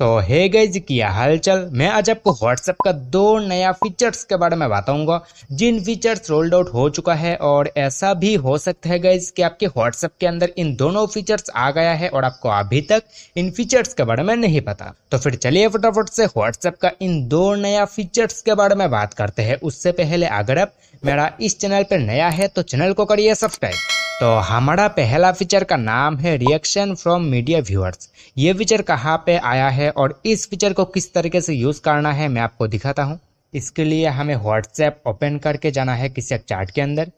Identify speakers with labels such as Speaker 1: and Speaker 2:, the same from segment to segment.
Speaker 1: सो hey guys क्या हालचाल मैं आज आपको व्हाट्सएप का दो नया फीचर्स के बारे में बताऊंगा जिन फीचर्स रोल्ड आउट हो चुका है और ऐसा भी हो सकता है गाइज कि आपके व्हाट्सएप के अंदर इन दोनों फीचर्स आ गया है और आपको अभी तक इन फीचर्स के बारे में नहीं पता तो फिर चलिए फटाफट से व्हाट्सएप का इन दो नया फीचर्स के बारे में बात करते हैं उससे पहले अगर आप मेरा इस चैनल पर नया है तो चैनल को करिए सब्सक्राइब तो हमारा पहला फीचर का नाम है रिएक्शन फ्रॉम मीडिया व्यूअर्स ये फीचर कहाँ पे आया है और इस फीचर को किस तरीके से यूज़ करना है मैं आपको दिखाता हूँ इसके लिए हमें व्हाट्सएप ओपन करके जाना है किसी एक चार्ट के अंदर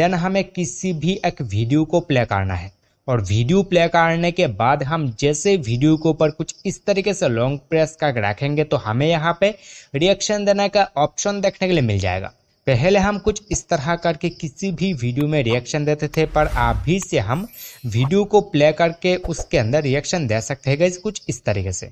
Speaker 1: देन हमें किसी भी एक वीडियो को प्ले करना है और वीडियो प्ले करने के बाद हम जैसे वीडियो के ऊपर कुछ इस तरीके से लॉन्ग प्रेस का रखेंगे तो हमें यहाँ पे रिएक्शन देने का ऑप्शन देखने के लिए मिल जाएगा पहले हम कुछ इस तरह करके किसी भी वीडियो में रिएक्शन देते थे पर अभी से हम वीडियो को प्ले करके उसके अंदर रिएक्शन दे सकते हैं गैस कुछ इस तरीके से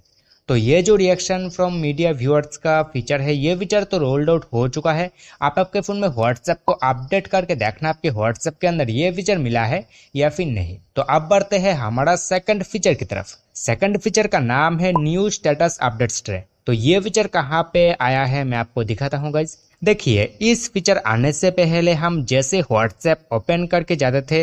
Speaker 1: तो ये जो रिएक्शन फ्रॉम मीडिया व्यूअर्स का फीचर है ये फीचर तो रोल्ड आउट हो चुका है आप आपके फ़ोन में व्हाट्सएप को अपडेट करके देखना आपके व्हाट्सएप के अंदर ये फीचर मिला है या फिर नहीं तो अब बढ़ते हैं हमारा सेकंड फीचर की तरफ सेकंड फीचर का नाम है न्यू स्टेटस अपडेट ट्रे तो ये फीचर कहाँ पे आया है मैं आपको दिखाता हूँ गाइज देखिए इस फीचर आने से पहले हम जैसे व्हाट्सएप ओपन करके जाते थे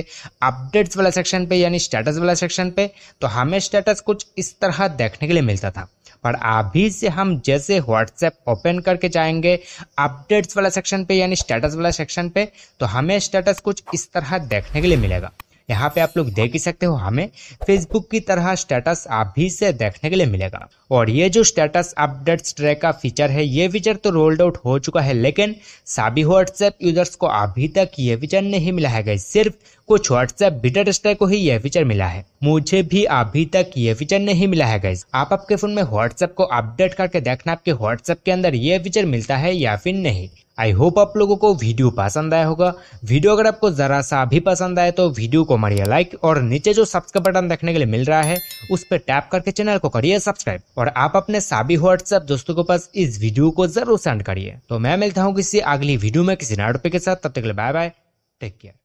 Speaker 1: अपडेट्स वाला सेक्शन पे यानी स्टेटस वाला सेक्शन पे तो हमें स्टेटस कुछ इस तरह देखने के लिए मिलता था पर अभी से हम जैसे व्हाट्सएप ओपन करके जाएंगे अपडेट्स वाला सेक्शन पे यानी स्टेटस वाला सेक्शन पे तो हमें स्टेटस कुछ इस तरह देखने के लिए मिलेगा यहाँ पे आप लोग देख ही सकते हो हमें फेसबुक की तरह स्टेटस आप भी से देखने के लिए मिलेगा और ये जो स्टेटस अपडेट्स ट्रैक का फीचर है ये फीचर तो रोल्ड आउट हो चुका है लेकिन सभी व्हाट्सएप यूजर्स को अभी तक ये फीचर नहीं मिला है सिर्फ कुछ व्हाट्सएप बीटा स्ट्रैक को ही यह फीचर मिला है मुझे भी अभी तक ये फीचर नहीं मिला है गैस आप आपके फोन में व्हाट्सएप को अपडेट करके देखना आपके व्हाट्सएप के अंदर ये फीचर मिलता है या फिर नहीं आई होप आप लोगों को वीडियो पसंद आया होगा वीडियो अगर आपको ज़रा सा भी पसंद आए तो वीडियो को मारिए लाइक और नीचे जो सब्सक्राइब बटन देखने के लिए मिल रहा है उस पर टैप करके चैनल को करिए सब्सक्राइब और आप अपने सभी व्हाट्सएप दोस्तों के पास इस वीडियो को जरूर सेंड करिए तो मैं मिलता हूँ किसी अगली वीडियो में किसी नाटोपे के साथ तब तक बाय बाय टेक केयर